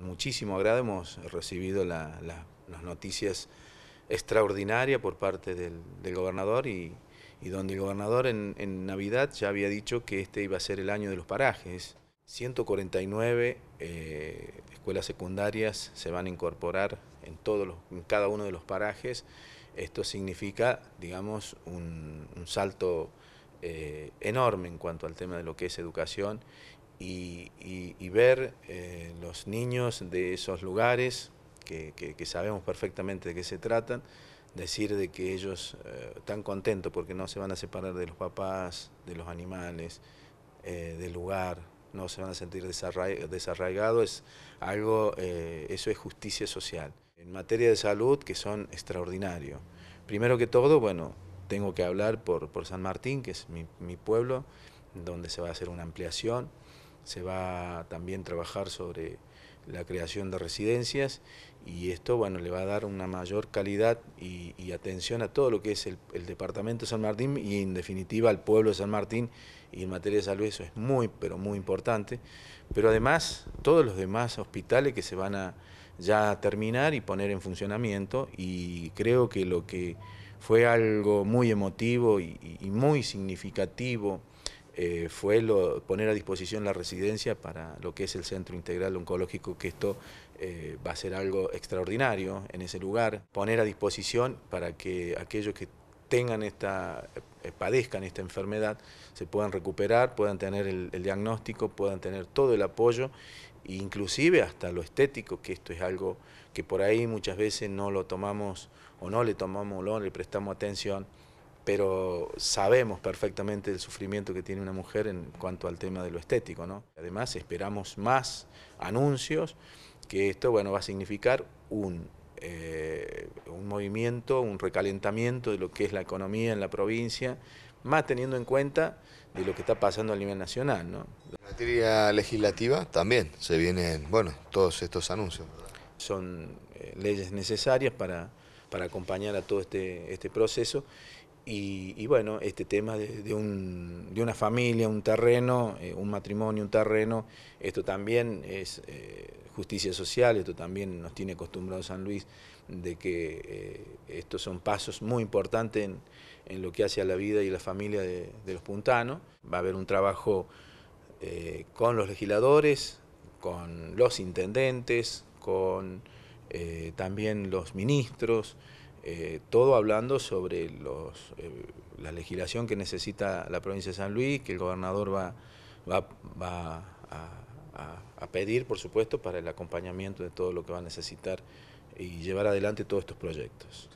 muchísimo agrado hemos recibido las noticias extraordinarias por parte del, gobernador y, donde el gobernador en, Navidad ya había dicho que este iba a ser el año de los parajes. 149 eh, escuelas secundarias se van a incorporar en, todos en cada uno de los parajes. Esto significa, digamos, un, salto eh, enorme en cuanto al tema de lo que es educación y, ver eh, los niños de esos lugares, que, sabemos perfectamente de qué se tratan, decir de que ellos están eh, contentos porque no se van a separar de los papás, de los animales, eh, del lugar, no se van a sentir desarraigados, es algo, eso es justicia social. En materia de salud, que son extraordinarios. Primero que todo, bueno, tengo que hablar por, por San Martín, que es mi, mi pueblo, donde se va a hacer una ampliación se va a también trabajar sobre la creación de residencias y esto bueno, le va a dar una mayor calidad y, atención a todo lo que es el, departamento de San Martín y en definitiva al pueblo de San Martín y en materia de salud eso es muy pero muy importante, pero además todos los demás hospitales que se van a ya terminar y poner en funcionamiento y creo que lo que fue algo muy emotivo y muy significativo eh, fue poner a disposición la residencia para lo que es el Centro Integral Oncológico, que esto eh, va a ser algo extraordinario en ese lugar, poner a disposición para que aquellos que tengan esta, eh, padezcan esta enfermedad, se puedan recuperar, puedan tener el, diagnóstico, puedan tener todo el apoyo, inclusive hasta lo estético, que esto es algo que por ahí muchas veces no lo tomamos o no le tomamos o no le prestamos atención pero sabemos perfectamente el sufrimiento que tiene una mujer en cuanto al tema de lo estético. ¿no? Además, esperamos más anuncios que esto bueno, va a significar un, eh, un movimiento, un recalentamiento de lo que es la economía en la provincia, más teniendo en cuenta de lo que está pasando a nivel nacional. En materia legislativa también se vienen bueno, todos estos anuncios. Son eh, leyes necesarias para, acompañar a todo este, este proceso y, bueno, este tema de, una familia, un terreno, eh, un matrimonio, un terreno, esto también es eh, justicia social, esto también nos tiene acostumbrado San Luis, de que eh, estos son pasos muy importantes en, lo que hace a la vida y la familia de, los puntanos. Va a haber un trabajo con los legisladores, con los intendentes, con también los ministros, eh, todo hablando sobre los, eh, la legislación que necesita la provincia de San Luis, que el gobernador va, va, a, pedir, por supuesto, para el acompañamiento de todo lo que va a necesitar y llevar adelante todos estos proyectos.